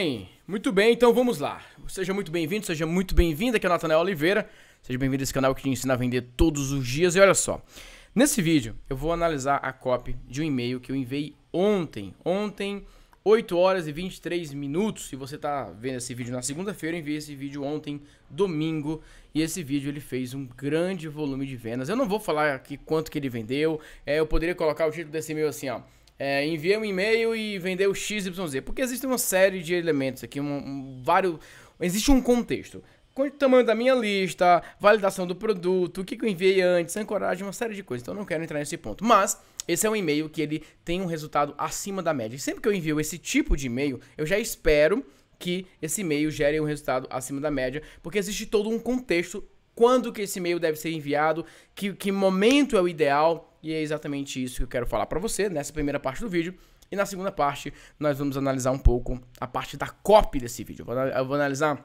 Bem, muito bem, então vamos lá. Seja muito bem-vindo, seja muito bem-vinda aqui é o Nathanael Oliveira. Seja bem-vindo a esse canal que te ensina a vender todos os dias. E olha só, nesse vídeo eu vou analisar a copy de um e-mail que eu enviei ontem. Ontem, 8 horas e 23 minutos. Se você está vendo esse vídeo na segunda-feira, eu enviei esse vídeo ontem, domingo. E esse vídeo ele fez um grande volume de vendas. Eu não vou falar aqui quanto que ele vendeu. É, eu poderia colocar o título desse e-mail assim, ó é, enviar um e-mail e vender XYZ. Porque existe uma série de elementos aqui, um, um vários. Existe um contexto. O tamanho da minha lista, validação do produto, o que, que eu enviei antes, ancoragem, uma série de coisas. Então não quero entrar nesse ponto. Mas esse é um e-mail que ele tem um resultado acima da média. E sempre que eu envio esse tipo de e-mail, eu já espero que esse e-mail gere um resultado acima da média, porque existe todo um contexto quando que esse e-mail deve ser enviado, que, que momento é o ideal, e é exatamente isso que eu quero falar para você nessa primeira parte do vídeo. E na segunda parte, nós vamos analisar um pouco a parte da copy desse vídeo. Eu vou analisar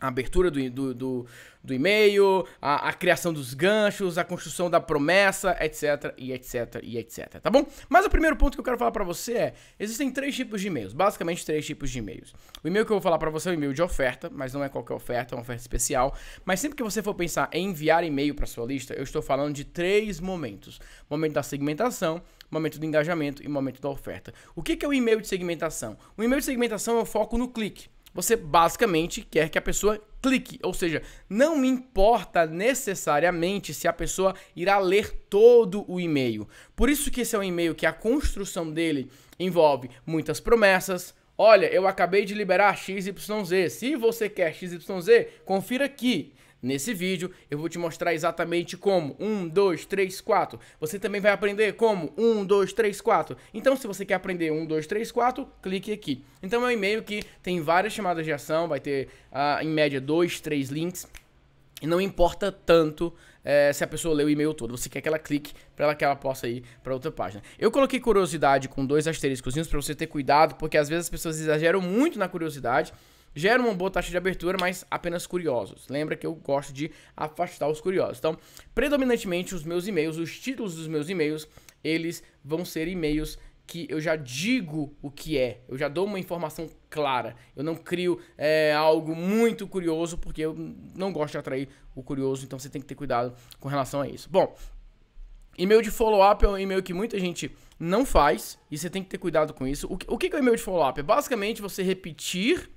a abertura do, do, do, do e-mail, a, a, criação dos ganchos, a construção da promessa, etc, e etc, e etc, tá bom? Mas o primeiro ponto que eu quero falar para você é, existem três tipos de e-mails, basicamente três tipos de e-mails. O e-mail que eu vou falar para você é o e-mail de oferta, mas não é qualquer oferta, é uma oferta especial, mas sempre que você for pensar em enviar e-mail para sua lista, eu estou falando de três momentos. Momento da segmentação, momento do engajamento e momento da oferta. O que, que é o e-mail de segmentação? O e-mail de segmentação é o foco no clique você basicamente quer que a pessoa clique, ou seja, não importa necessariamente se a pessoa irá ler todo o e-mail. Por isso que esse é um e-mail que a construção dele envolve muitas promessas, Olha, eu acabei de liberar XYZ. Se você quer XYZ, confira aqui. Nesse vídeo eu vou te mostrar exatamente como 1, 2, 3, 4. Você também vai aprender como 1, 2, 3, 4. Então se você quer aprender 1, 2, 3, 4, clique aqui. Então é um e-mail que tem várias chamadas de ação, vai ter ah, em média 2, 3 links. E não importa tanto é, se a pessoa leu o e-mail todo. Você quer que ela clique para que ela possa ir para outra página. Eu coloquei curiosidade com dois asteriscozinhos para você ter cuidado, porque às vezes as pessoas exageram muito na curiosidade gera uma boa taxa de abertura, mas apenas curiosos. Lembra que eu gosto de afastar os curiosos. Então, predominantemente os meus e-mails, os títulos dos meus e-mails, eles vão ser e-mails que eu já digo o que é, eu já dou uma informação clara, eu não crio é, algo muito curioso, porque eu não gosto de atrair o curioso, então você tem que ter cuidado com relação a isso. Bom, e-mail de follow-up é um e-mail que muita gente não faz, e você tem que ter cuidado com isso. O que, o que é o e-mail de follow-up? É basicamente você repetir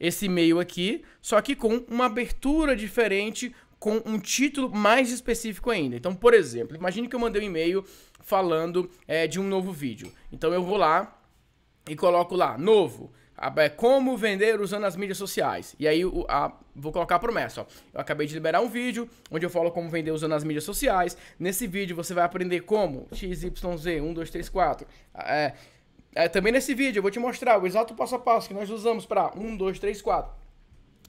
esse e-mail aqui, só que com uma abertura diferente, com um título mais específico ainda. Então, por exemplo, imagine que eu mandei um e-mail falando é, de um novo vídeo. Então eu vou lá e coloco lá, novo, é, como vender usando as mídias sociais. E aí o, a, vou colocar a promessa. Ó. Eu acabei de liberar um vídeo onde eu falo como vender usando as mídias sociais. Nesse vídeo você vai aprender como XYZ, 1, 2, 3, 4. É, é, também nesse vídeo eu vou te mostrar o exato passo a passo que nós usamos para 1, 2, 3, 4.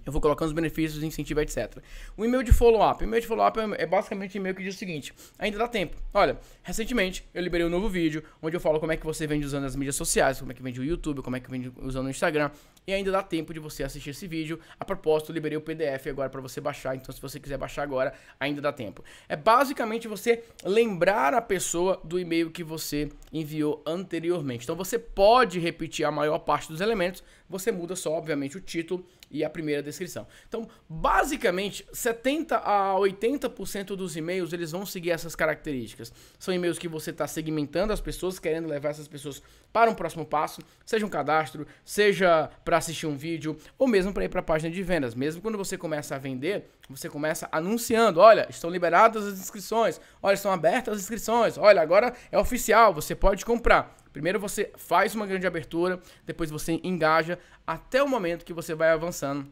Eu vou colocando os benefícios, incentivo, etc. O e-mail de follow-up. O e-mail de follow-up é, é basicamente um e-mail que diz o seguinte: ainda dá tempo. Olha, recentemente eu liberei um novo vídeo onde eu falo como é que você vende usando as mídias sociais, como é que vende o YouTube, como é que vende usando o Instagram. E ainda dá tempo de você assistir esse vídeo. A propósito, liberei o PDF agora para você baixar, então se você quiser baixar agora, ainda dá tempo. É basicamente você lembrar a pessoa do e-mail que você enviou anteriormente. Então você pode repetir a maior parte dos elementos, você muda só, obviamente, o título e a primeira descrição. Então, basicamente, 70 a 80% dos e-mails eles vão seguir essas características. São e-mails que você está segmentando as pessoas, querendo levar essas pessoas para um próximo passo, seja um cadastro, seja para assistir um vídeo ou mesmo para ir para a página de vendas. Mesmo quando você começa a vender, você começa anunciando: olha, estão liberadas as inscrições, olha, estão abertas as inscrições, olha, agora é oficial, você pode comprar. Primeiro você faz uma grande abertura, depois você engaja até o momento que você vai avançando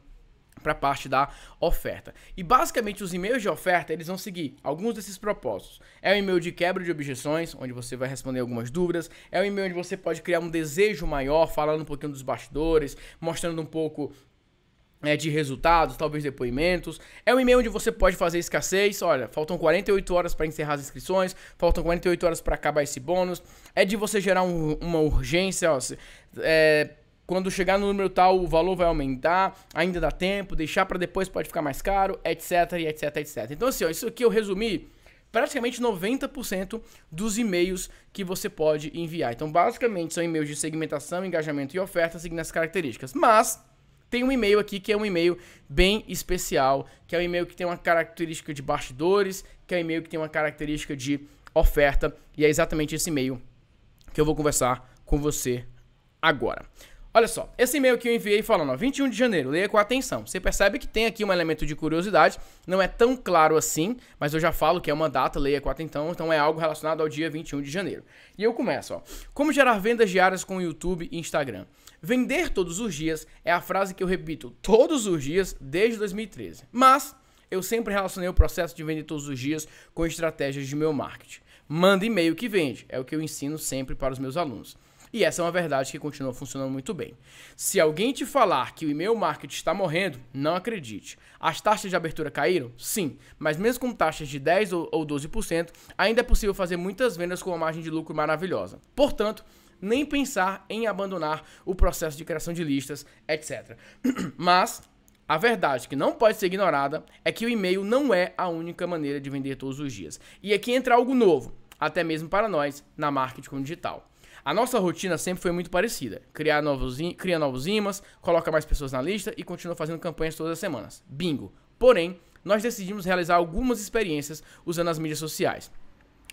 para a parte da oferta. E basicamente os e-mails de oferta, eles vão seguir alguns desses propósitos. É o e-mail de quebra de objeções, onde você vai responder algumas dúvidas, é o e-mail onde você pode criar um desejo maior, falando um pouquinho dos bastidores, mostrando um pouco é, de resultados, talvez depoimentos. É um e-mail onde você pode fazer escassez. Olha, faltam 48 horas para encerrar as inscrições, faltam 48 horas para acabar esse bônus. É de você gerar um, uma urgência. Ó, se, é, quando chegar no número tal, o valor vai aumentar, ainda dá tempo, deixar para depois pode ficar mais caro, etc, etc, etc. Então, assim, ó, isso aqui eu resumi praticamente 90% dos e-mails que você pode enviar. Então, basicamente, são e-mails de segmentação, engajamento e oferta, seguindo as características. Mas tem um e-mail aqui que é um e-mail bem especial, que é um e-mail que tem uma característica de bastidores, que é um e-mail que tem uma característica de oferta, e é exatamente esse e-mail que eu vou conversar com você agora. Olha só, esse e-mail que eu enviei falando, ó, 21 de janeiro, leia com atenção. Você percebe que tem aqui um elemento de curiosidade, não é tão claro assim, mas eu já falo que é uma data, leia com atenção, então é algo relacionado ao dia 21 de janeiro. E eu começo, ó. Como gerar vendas diárias com o YouTube e Instagram? Vender todos os dias é a frase que eu repito todos os dias desde 2013. Mas eu sempre relacionei o processo de vender todos os dias com estratégias de meu marketing. Manda e-mail que vende, é o que eu ensino sempre para os meus alunos. E essa é uma verdade que continua funcionando muito bem. Se alguém te falar que o e-mail marketing está morrendo, não acredite. As taxas de abertura caíram? Sim, mas mesmo com taxas de 10 ou 12%, ainda é possível fazer muitas vendas com uma margem de lucro maravilhosa. Portanto, nem pensar em abandonar o processo de criação de listas, etc. Mas a verdade que não pode ser ignorada é que o e-mail não é a única maneira de vender todos os dias. E aqui entra algo novo, até mesmo para nós, na marketing digital. A nossa rotina sempre foi muito parecida: criar novos, cria novos imãs, coloca mais pessoas na lista e continua fazendo campanhas todas as semanas. Bingo! Porém, nós decidimos realizar algumas experiências usando as mídias sociais.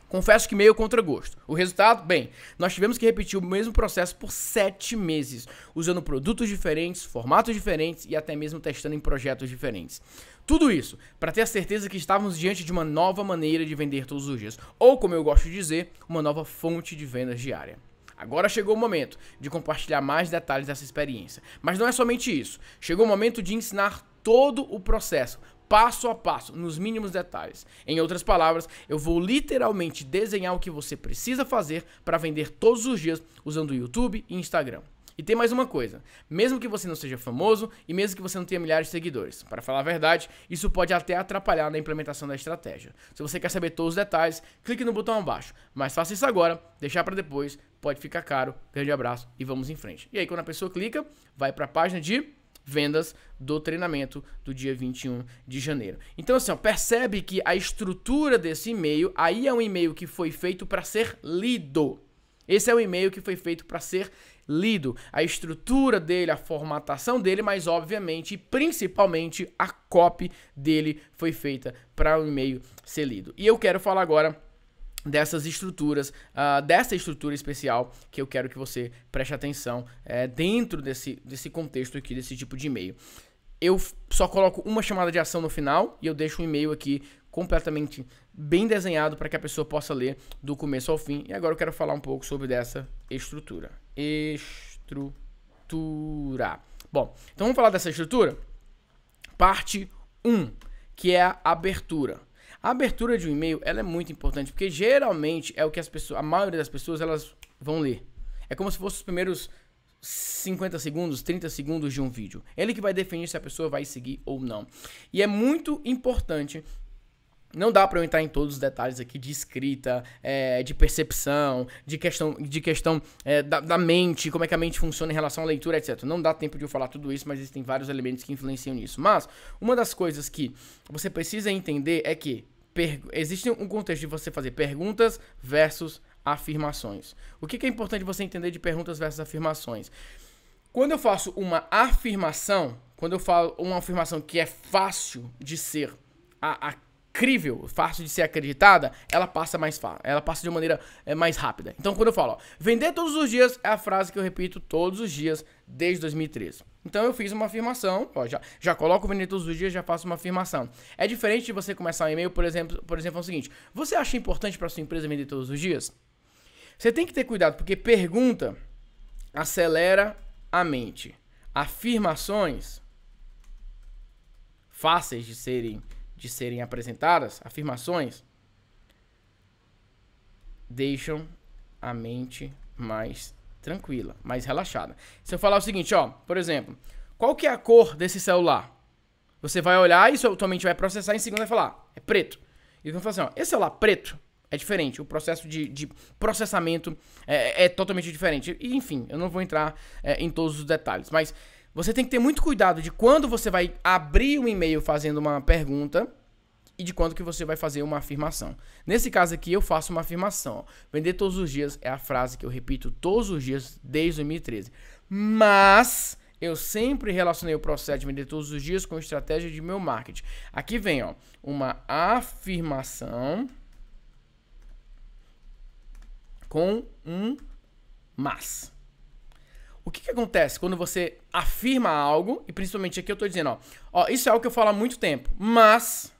Confesso que meio contra gosto. O resultado? Bem, nós tivemos que repetir o mesmo processo por sete meses, usando produtos diferentes, formatos diferentes e até mesmo testando em projetos diferentes. Tudo isso para ter a certeza que estávamos diante de uma nova maneira de vender todos os dias, ou como eu gosto de dizer, uma nova fonte de vendas diária. Agora chegou o momento de compartilhar mais detalhes dessa experiência. Mas não é somente isso. Chegou o momento de ensinar todo o processo passo a passo, nos mínimos detalhes. Em outras palavras, eu vou literalmente desenhar o que você precisa fazer para vender todos os dias usando o YouTube e Instagram. E tem mais uma coisa: mesmo que você não seja famoso e mesmo que você não tenha milhares de seguidores, para falar a verdade, isso pode até atrapalhar na implementação da estratégia. Se você quer saber todos os detalhes, clique no botão abaixo. Mas faça isso agora, deixar para depois pode ficar caro. Grande abraço e vamos em frente. E aí, quando a pessoa clica, vai para a página de vendas do treinamento do dia 21 de janeiro. Então, assim, ó, percebe que a estrutura desse e-mail, aí é um e-mail que foi feito para ser lido. Esse é o e-mail que foi feito para ser lido. A estrutura dele, a formatação dele, mas obviamente, principalmente a copy dele foi feita para o e-mail ser lido. E eu quero falar agora dessas estruturas, uh, dessa estrutura especial que eu quero que você preste atenção é, dentro desse, desse contexto aqui, desse tipo de e-mail. Eu só coloco uma chamada de ação no final e eu deixo um e-mail aqui completamente bem desenhado para que a pessoa possa ler do começo ao fim. E agora eu quero falar um pouco sobre dessa estrutura. Estrutura. Bom, então vamos falar dessa estrutura? Parte 1, que é a abertura. A abertura de um e-mail, ela é muito importante, porque geralmente é o que as pessoas, a maioria das pessoas, elas vão ler. É como se fossem os primeiros 50 segundos, 30 segundos de um vídeo. Ele que vai definir se a pessoa vai seguir ou não. E é muito importante não dá para eu entrar em todos os detalhes aqui de escrita, é, de percepção, de questão, de questão é, da, da, mente, como é que a mente funciona em relação à leitura, etc. Não dá tempo de eu falar tudo isso, mas existem vários elementos que influenciam nisso. Mas uma das coisas que você precisa entender é que Per... Existe um contexto de você fazer perguntas versus afirmações. O que, que é importante você entender de perguntas versus afirmações? Quando eu faço uma afirmação, quando eu falo uma afirmação que é fácil de ser a, a fácil de ser acreditada, ela passa mais fácil, ela passa de maneira é, mais rápida. Então, quando eu falo, ó, vender todos os dias é a frase que eu repito todos os dias desde 2013. Então eu fiz uma afirmação, ó, já, já coloco o vendedor todos os dias, já faço uma afirmação. É diferente de você começar um e-mail, por exemplo, por exemplo, é o seguinte: você acha importante para sua empresa vender todos os dias? Você tem que ter cuidado, porque pergunta acelera a mente. Afirmações fáceis de serem de serem apresentadas, afirmações deixam a mente mais tranquila, mais relaxada. Se eu falar o seguinte, ó, por exemplo, qual que é a cor desse celular? Você vai olhar e sua mente vai processar em segundo vai falar, é preto. E vão falar assim, ó, esse celular preto é diferente, o processo de, de processamento é, é, é, totalmente diferente. E, enfim, eu não vou entrar é, em todos os detalhes, mas você tem que ter muito cuidado de quando você vai abrir um e-mail fazendo uma pergunta e de quando que você vai fazer uma afirmação. Nesse caso aqui, eu faço uma afirmação. Ó. Vender todos os dias é a frase que eu repito todos os dias desde 2013. Mas eu sempre relacionei o processo de vender todos os dias com a estratégia de meu marketing. Aqui vem ó, uma afirmação com um mas. O que, que acontece quando você afirma algo, e principalmente aqui eu estou dizendo, ó, ó, isso é algo que eu falo há muito tempo, mas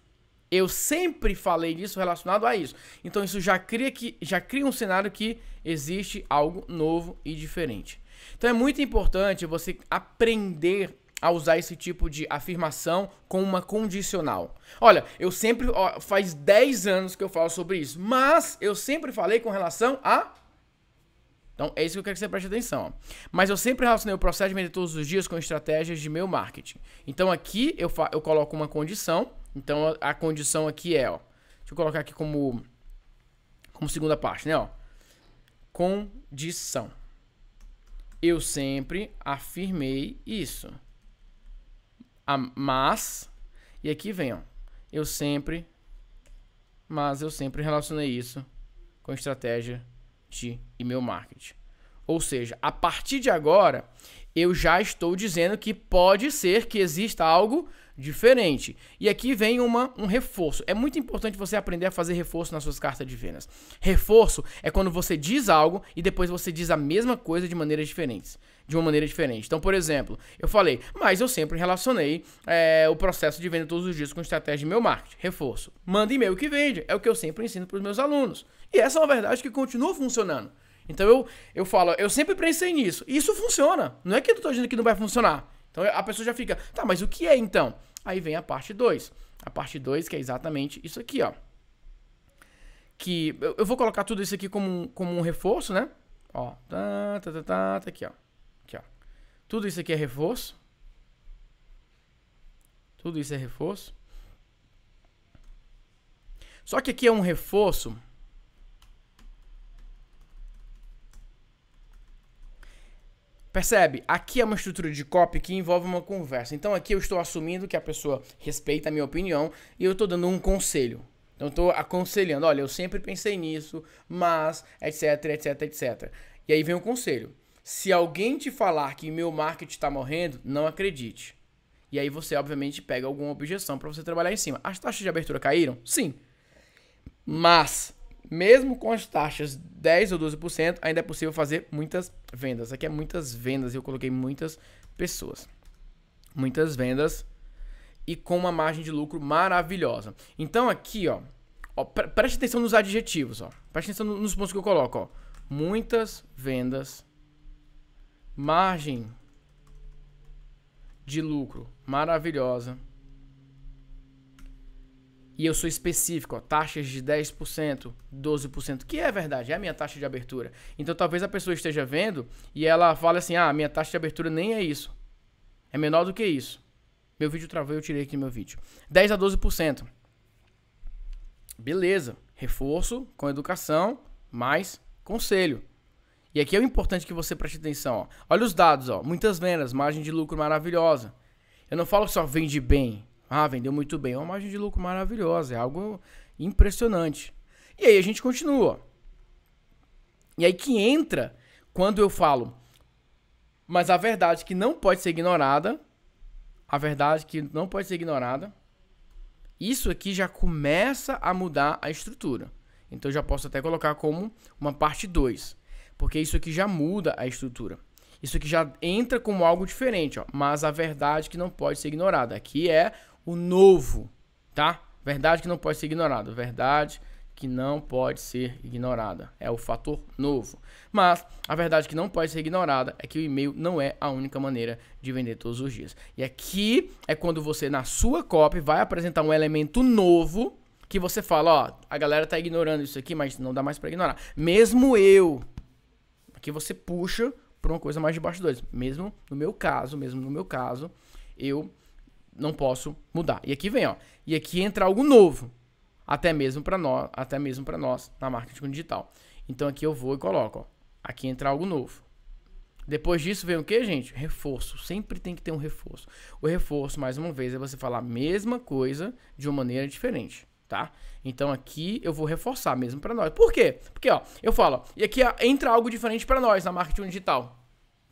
eu sempre falei disso relacionado a isso. Então isso já cria, que, já cria um cenário que existe algo novo e diferente. Então é muito importante você aprender a usar esse tipo de afirmação com uma condicional. Olha, eu sempre. Ó, faz 10 anos que eu falo sobre isso, mas eu sempre falei com relação a. Então é isso que eu quero que você preste atenção. Ó. Mas eu sempre relacionei o processo de todos os dias com estratégias de meu marketing. Então aqui eu, eu coloco uma condição então a condição aqui é, ó. Deixa eu colocar aqui como como segunda parte, né, ó. Condição. Eu sempre afirmei isso. A, mas e aqui vem, ó. Eu sempre mas eu sempre relacionei isso com estratégia de e-mail marketing. Ou seja, a partir de agora, eu já estou dizendo que pode ser que exista algo diferente. E aqui vem uma, um reforço. É muito importante você aprender a fazer reforço nas suas cartas de vendas. Reforço é quando você diz algo e depois você diz a mesma coisa de maneiras diferentes. De uma maneira diferente. Então, por exemplo, eu falei, mas eu sempre relacionei é, o processo de venda todos os dias com estratégia de meu marketing. Reforço. Manda e-mail que vende. É o que eu sempre ensino para os meus alunos. E essa é uma verdade que continua funcionando. Então eu, eu falo, eu sempre pensei nisso. Isso funciona. Não é que eu tô dizendo que não vai funcionar. Então a pessoa já fica, tá, mas o que é então? Aí vem a parte 2. A parte 2 que é exatamente isso aqui, ó. Que eu, eu, vou colocar tudo isso aqui como um, como um reforço, né? Ó, tá, tá, tá, tá, tá aqui, ó. Aqui, ó. Tudo isso aqui é reforço. Tudo isso é reforço. Só que aqui é um reforço Percebe? Aqui é uma estrutura de copy que envolve uma conversa. Então aqui eu estou assumindo que a pessoa respeita a minha opinião e eu estou dando um conselho. Então estou aconselhando, olha, eu sempre pensei nisso, mas etc, etc, etc. E aí vem o conselho. Se alguém te falar que meu marketing está morrendo, não acredite. E aí você obviamente pega alguma objeção para você trabalhar em cima. As taxas de abertura caíram? Sim. Mas mesmo com as taxas 10 ou 12%, ainda é possível fazer muitas vendas. Aqui é muitas vendas, eu coloquei muitas pessoas. Muitas vendas e com uma margem de lucro maravilhosa. Então aqui, ó, ó pre preste atenção nos adjetivos, ó. Preste atenção nos pontos que eu coloco, ó. Muitas vendas, margem de lucro maravilhosa e eu sou específico, ó, taxas de 10%, 12%, que é verdade, é a minha taxa de abertura. Então talvez a pessoa esteja vendo e ela fale assim: ah, minha taxa de abertura nem é isso. É menor do que isso. Meu vídeo travou, eu tirei aqui meu vídeo. 10 a 12%. Beleza. Reforço com educação, mais conselho. E aqui é o importante que você preste atenção. Ó. Olha os dados, ó. muitas vendas, margem de lucro maravilhosa. Eu não falo só vende bem, ah, vendeu muito bem. É uma margem de lucro maravilhosa. É algo impressionante. E aí a gente continua. E aí que entra quando eu falo. Mas a verdade que não pode ser ignorada. A verdade que não pode ser ignorada. Isso aqui já começa a mudar a estrutura. Então já posso até colocar como uma parte 2. Porque isso aqui já muda a estrutura. Isso aqui já entra como algo diferente, ó. Mas a verdade que não pode ser ignorada. Aqui é o novo, tá? Verdade que não pode ser ignorada, verdade que não pode ser ignorada. É o fator novo. Mas a verdade que não pode ser ignorada é que o e-mail não é a única maneira de vender todos os dias. E aqui é quando você, na sua copy, vai apresentar um elemento novo que você fala: ó, a galera tá ignorando isso aqui, mas não dá mais para ignorar. Mesmo eu. Aqui você puxa para uma coisa mais de dois. Mesmo no meu caso, mesmo no meu caso, eu não posso mudar. E aqui vem, ó. E aqui entra algo novo, até mesmo para nós, até mesmo para nós na marketing digital. Então aqui eu vou e coloco, ó. Aqui entra algo novo. Depois disso vem o que, gente? Reforço. Sempre tem que ter um reforço. O reforço, mais uma vez, é você falar a mesma coisa de uma maneira diferente, tá? Então aqui eu vou reforçar mesmo para nós. Por quê? Porque, ó, eu falo, e aqui entra algo diferente para nós na marketing digital.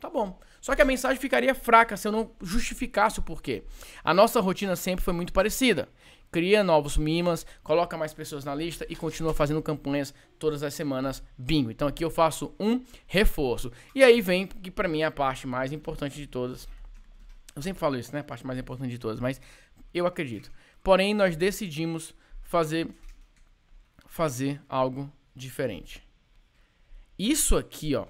Tá bom. Só que a mensagem ficaria fraca se eu não justificasse o porquê. A nossa rotina sempre foi muito parecida. Cria novos mimas, coloca mais pessoas na lista e continua fazendo campanhas todas as semanas bingo. Então aqui eu faço um reforço. E aí vem que para mim é a parte mais importante de todas. Eu sempre falo isso, né? A parte mais importante de todas, mas eu acredito. Porém, nós decidimos fazer fazer algo diferente. Isso aqui, ó,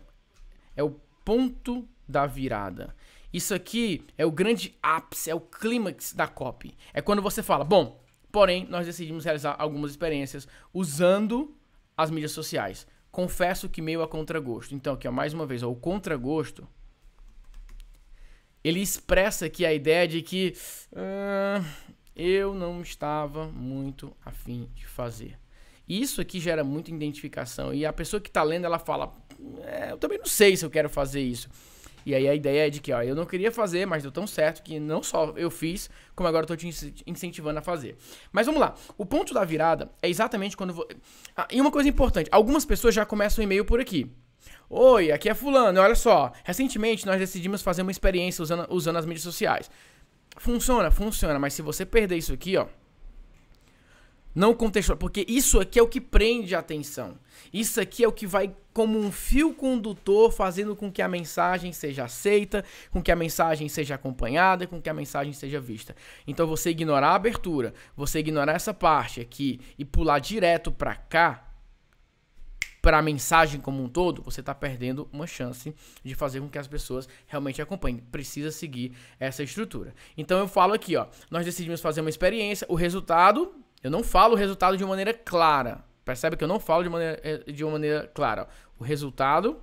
é o ponto da virada. Isso aqui é o grande ápice, é o clímax da COP. É quando você fala, bom, porém, nós decidimos realizar algumas experiências usando as mídias sociais. Confesso que meio a contragosto. Então, aqui, ó, mais uma vez, ó, o contragosto, ele expressa aqui a ideia de que uh, eu não estava muito afim de fazer. Isso aqui gera muita identificação e a pessoa que está lendo, ela fala, é, eu também não sei se eu quero fazer isso. E aí a ideia é de que, ó, eu não queria fazer, mas deu tão certo que não só eu fiz, como agora eu tô te incentivando a fazer. Mas vamos lá. O ponto da virada é exatamente quando. Vou... Ah, e uma coisa importante: algumas pessoas já começam o e-mail por aqui. Oi, aqui é Fulano, olha só. Recentemente nós decidimos fazer uma experiência usando, usando as mídias sociais. Funciona, funciona, mas se você perder isso aqui, ó não contextual, porque isso aqui é o que prende a atenção. Isso aqui é o que vai como um fio condutor fazendo com que a mensagem seja aceita, com que a mensagem seja acompanhada, com que a mensagem seja vista. Então você ignorar a abertura, você ignorar essa parte aqui e pular direto para cá, para a mensagem como um todo, você está perdendo uma chance de fazer com que as pessoas realmente acompanhem. Precisa seguir essa estrutura. Então eu falo aqui, ó, nós decidimos fazer uma experiência, o resultado eu não falo o resultado de maneira clara. Percebe que eu não falo de, maneira, eh, de uma maneira clara. O resultado.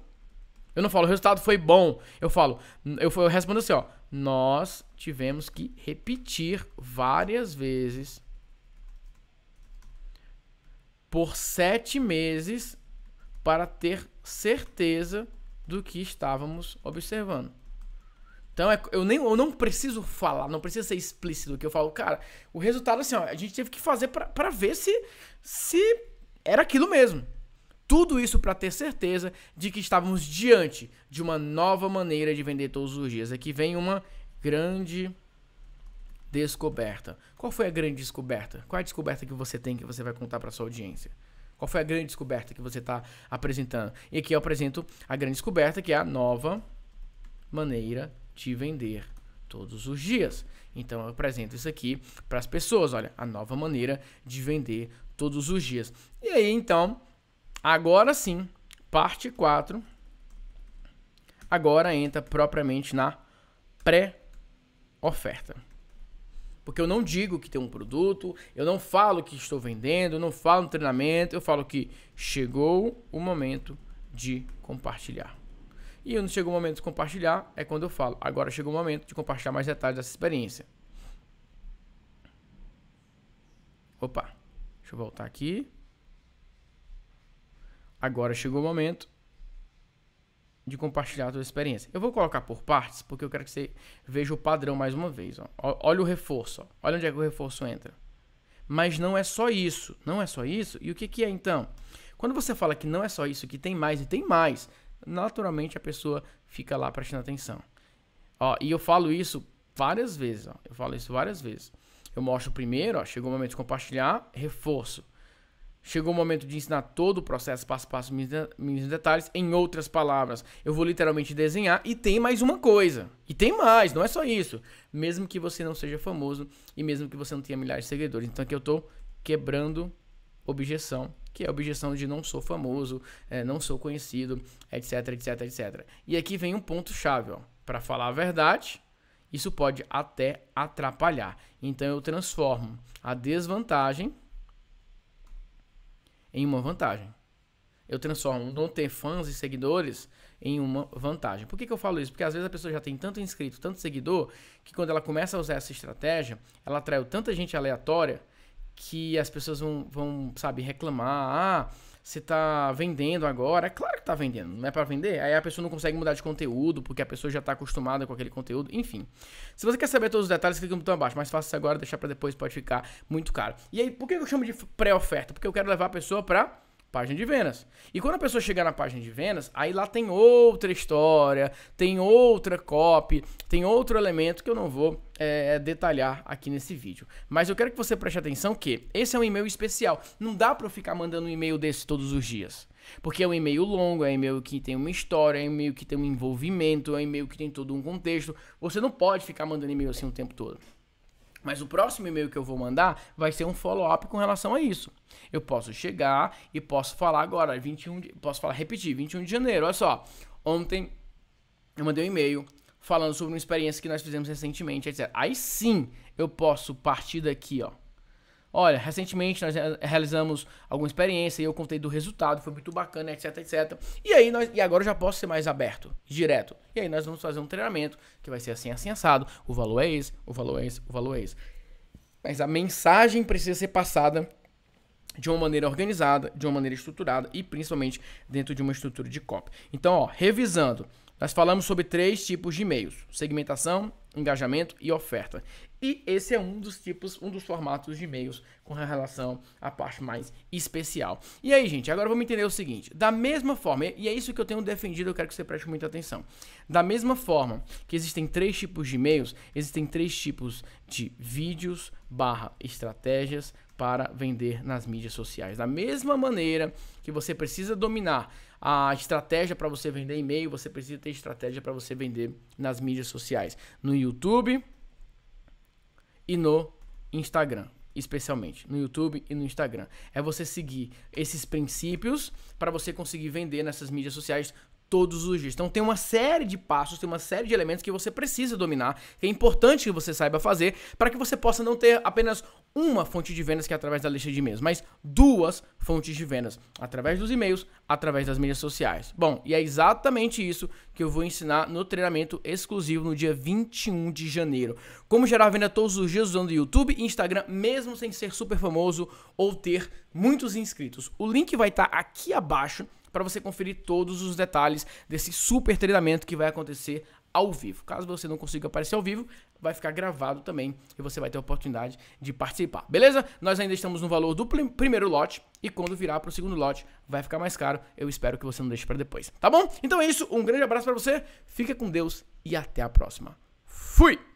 Eu não falo, o resultado foi bom. Eu falo, eu, eu respondo assim, ó. Nós tivemos que repetir várias vezes por sete meses para ter certeza do que estávamos observando. Então é, eu, nem, eu não preciso falar, não precisa ser explícito que eu falo, cara, o resultado assim, ó, a gente teve que fazer para ver se se era aquilo mesmo. Tudo isso para ter certeza de que estávamos diante de uma nova maneira de vender todos os dias. Aqui é vem uma grande descoberta. Qual foi a grande descoberta? Qual é a descoberta que você tem que você vai contar para sua audiência? Qual foi a grande descoberta que você está apresentando? E aqui eu apresento a grande descoberta, que é a nova maneira te vender todos os dias. Então eu apresento isso aqui para as pessoas, olha, a nova maneira de vender todos os dias. E aí então, agora sim, parte 4. Agora entra propriamente na pré-oferta. Porque eu não digo que tem um produto, eu não falo que estou vendendo, não falo no treinamento, eu falo que chegou o momento de compartilhar. E quando chega o momento de compartilhar, é quando eu falo. Agora chegou o momento de compartilhar mais detalhes dessa experiência. Opa, deixa eu voltar aqui. Agora chegou o momento de compartilhar a tua experiência. Eu vou colocar por partes, porque eu quero que você veja o padrão mais uma vez. Ó. Olha o reforço. Ó. Olha onde é que o reforço entra. Mas não é só isso. Não é só isso. E o que, que é então? Quando você fala que não é só isso, que tem mais e tem mais, naturalmente a pessoa fica lá prestando atenção. Ó, e eu falo isso várias vezes, ó, eu falo isso várias vezes. Eu mostro primeiro, ó, chegou o momento de compartilhar, reforço. Chegou o momento de ensinar todo o processo, passo a passo, mínimos detalhes. Em outras palavras, eu vou literalmente desenhar e tem mais uma coisa. E tem mais, não é só isso. Mesmo que você não seja famoso e mesmo que você não tenha milhares de seguidores. Então aqui eu estou quebrando objeção que é a objeção de não sou famoso, é, não sou conhecido, etc, etc, etc. E aqui vem um ponto chave, Para falar a verdade, isso pode até atrapalhar. Então eu transformo a desvantagem em uma vantagem. Eu transformo não ter fãs e seguidores em uma vantagem. Por que, que eu falo isso? Porque às vezes a pessoa já tem tanto inscrito, tanto seguidor, que quando ela começa a usar essa estratégia, ela atraiu tanta gente aleatória que as pessoas vão, vão sabe, reclamar. Ah, você tá vendendo agora. É claro que tá vendendo, não é para vender. Aí a pessoa não consegue mudar de conteúdo, porque a pessoa já tá acostumada com aquele conteúdo, enfim. Se você quer saber todos os detalhes, clica no botão abaixo, mas faça isso agora, deixar para depois, pode ficar muito caro. E aí, por que eu chamo de pré-oferta? Porque eu quero levar a pessoa para Página de vendas. E quando a pessoa chegar na página de vendas, aí lá tem outra história, tem outra copy, tem outro elemento que eu não vou é, é detalhar aqui nesse vídeo. Mas eu quero que você preste atenção que esse é um e-mail especial. Não dá para eu ficar mandando um e-mail desse todos os dias. Porque é um e-mail longo, é um e-mail que tem uma história, é um e-mail que tem um envolvimento, é um e-mail que tem todo um contexto. Você não pode ficar mandando e-mail assim o tempo todo. Mas o próximo e-mail que eu vou mandar vai ser um follow-up com relação a isso. Eu posso chegar e posso falar agora, 21 de, posso falar, repetir, 21 de janeiro. Olha só, ontem eu mandei um e-mail falando sobre uma experiência que nós fizemos recentemente, etc. Aí sim eu posso partir daqui, ó Olha, recentemente nós eh, realizamos alguma experiência e eu contei do resultado, foi muito bacana, etc, etc. E aí nós, e agora eu já posso ser mais aberto, direto. E aí nós vamos fazer um treinamento que vai ser assim, assim assado. O valor é esse, o valor é esse, o valor é esse. Mas a mensagem precisa ser passada de uma maneira organizada, de uma maneira estruturada e principalmente dentro de uma estrutura de copy. Então, ó, revisando, nós falamos sobre três tipos de e-mails: segmentação, engajamento e oferta. E esse é um dos tipos, um dos formatos de e-mails com relação à parte mais especial. E aí, gente, agora vamos entender o seguinte: da mesma forma, e é isso que eu tenho defendido, eu quero que você preste muita atenção. Da mesma forma que existem três tipos de e-mails, existem três tipos de vídeos barra estratégias para vender nas mídias sociais. Da mesma maneira que você precisa dominar a estratégia para você vender e-mail, você precisa ter estratégia para você vender nas mídias sociais. No YouTube e no Instagram, especialmente no YouTube e no Instagram. É você seguir esses princípios para você conseguir vender nessas mídias sociais todos os dias. Então tem uma série de passos, tem uma série de elementos que você precisa dominar, que é importante que você saiba fazer para que você possa não ter apenas uma fonte de vendas que é através da lista de e-mails, mas duas fontes de vendas, através dos e-mails, através das mídias sociais. Bom, e é exatamente isso que eu vou ensinar no treinamento exclusivo no dia 21 de janeiro. Como gerar venda todos os dias usando YouTube e Instagram, mesmo sem ser super famoso ou ter muitos inscritos. O link vai estar tá aqui abaixo para você conferir todos os detalhes desse super treinamento que vai acontecer ao vivo. Caso você não consiga aparecer ao vivo, vai ficar gravado também e você vai ter a oportunidade de participar, beleza? Nós ainda estamos no valor do primeiro lote e quando virar para o segundo lote vai ficar mais caro. Eu espero que você não deixe para depois, tá bom? Então é isso, um grande abraço para você, fica com Deus e até a próxima. Fui!